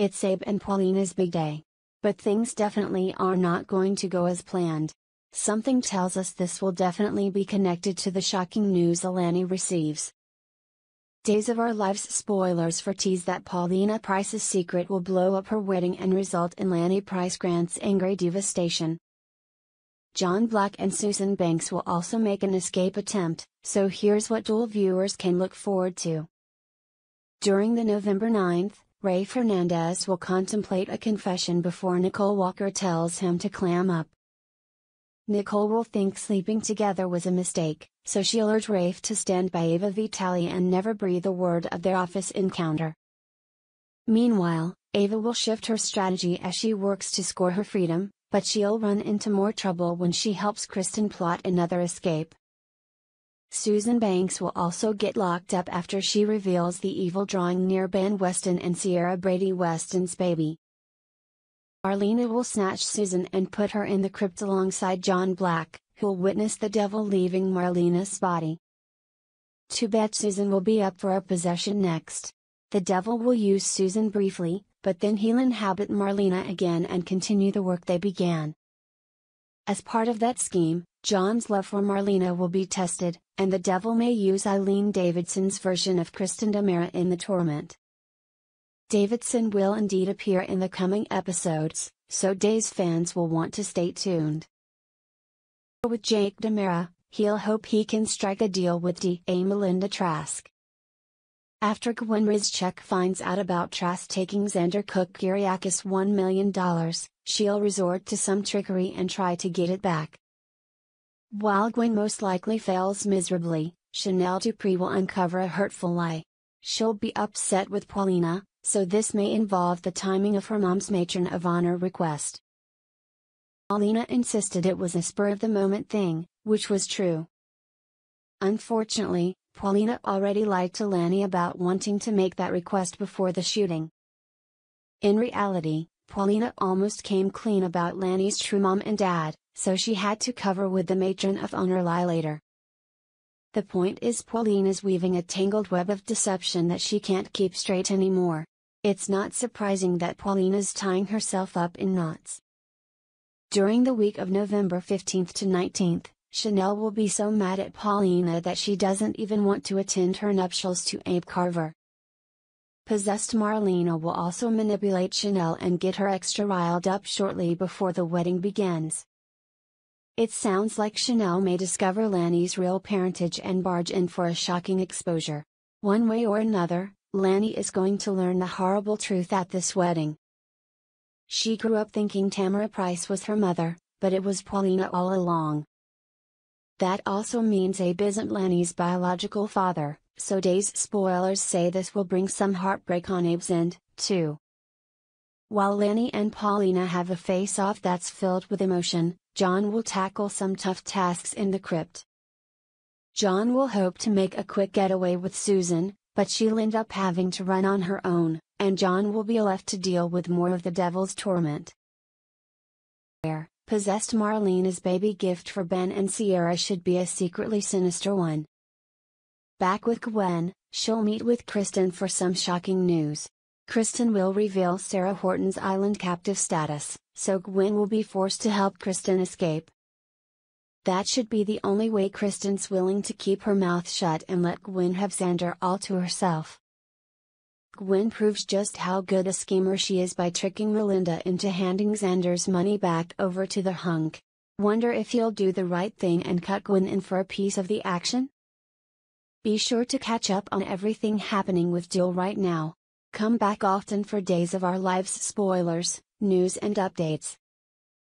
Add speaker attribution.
Speaker 1: It's Abe and Paulina's big day. But things definitely are not going to go as planned. Something tells us this will definitely be connected to the shocking news Alani receives. Days of Our Lives spoilers for tease that Paulina Price's secret will blow up her wedding and result in Lanny Price Grant's angry devastation. John Black and Susan Banks will also make an escape attempt, so here's what dual viewers can look forward to. During the November 9th, Ray Fernandez will contemplate a confession before Nicole Walker tells him to clam up. Nicole will think sleeping together was a mistake, so she'll urge Rafe to stand by Ava Vitale and never breathe a word of their office encounter. Meanwhile, Ava will shift her strategy as she works to score her freedom, but she'll run into more trouble when she helps Kristen plot another escape, Susan Banks will also get locked up after she reveals the evil drawing near Ban Weston and Sierra Brady Weston's baby. Arlena will snatch Susan and put her in the crypt alongside John Black, who'll witness the devil leaving Marlena's body. To bet Susan will be up for a possession next. The devil will use Susan briefly, but then he'll inhabit Marlena again and continue the work they began. As part of that scheme, John's love for Marlena will be tested, and the devil may use Eileen Davidson's version of Kristen Damara in the torment. Davidson will indeed appear in the coming episodes, so Days fans will want to stay tuned. With Jake Damara, he'll hope he can strike a deal with D.A. Melinda Trask. After Gwen Rizchek finds out about Trask taking Xander Cook Kyriakis $1 million, she'll resort to some trickery and try to get it back. While Gwen most likely fails miserably, Chanel Dupree will uncover a hurtful lie. She'll be upset with Paulina, so this may involve the timing of her mom's matron of honor request. Paulina insisted it was a spur of the moment thing, which was true. Unfortunately, Paulina already lied to Lanny about wanting to make that request before the shooting. In reality, Paulina almost came clean about Lanny's true mom and dad, so she had to cover with the matron of honor lie later. The point is Paulina's weaving a tangled web of deception that she can't keep straight anymore. It's not surprising that Paulina's tying herself up in knots. During the week of November 15th to 19th, Chanel will be so mad at Paulina that she doesn't even want to attend her nuptials to Abe Carver. Possessed Marlena will also manipulate Chanel and get her extra riled up shortly before the wedding begins. It sounds like Chanel may discover Lanny's real parentage and barge in for a shocking exposure. One way or another, Lanny is going to learn the horrible truth at this wedding. She grew up thinking Tamara Price was her mother, but it was Paulina all along. That also means Abe isn't Lanny's biological father, so Day's spoilers say this will bring some heartbreak on Abe's end, too. While Lanny and Paulina have a face off that's filled with emotion, John will tackle some tough tasks in the crypt. John will hope to make a quick getaway with Susan, but she'll end up having to run on her own, and John will be left to deal with more of the devil's torment possessed Marlena's baby gift for Ben and Sierra should be a secretly sinister one. Back with Gwen, she'll meet with Kristen for some shocking news. Kristen will reveal Sarah Horton's island captive status, so Gwen will be forced to help Kristen escape. That should be the only way Kristen's willing to keep her mouth shut and let Gwen have Xander all to herself. Gwen proves just how good a schemer she is by tricking Melinda into handing Xander's money back over to the hunk. Wonder if he'll do the right thing and cut Gwen in for a piece of the action? Be sure to catch up on everything happening with Duel right now. Come back often for Days of Our Lives spoilers, news and updates.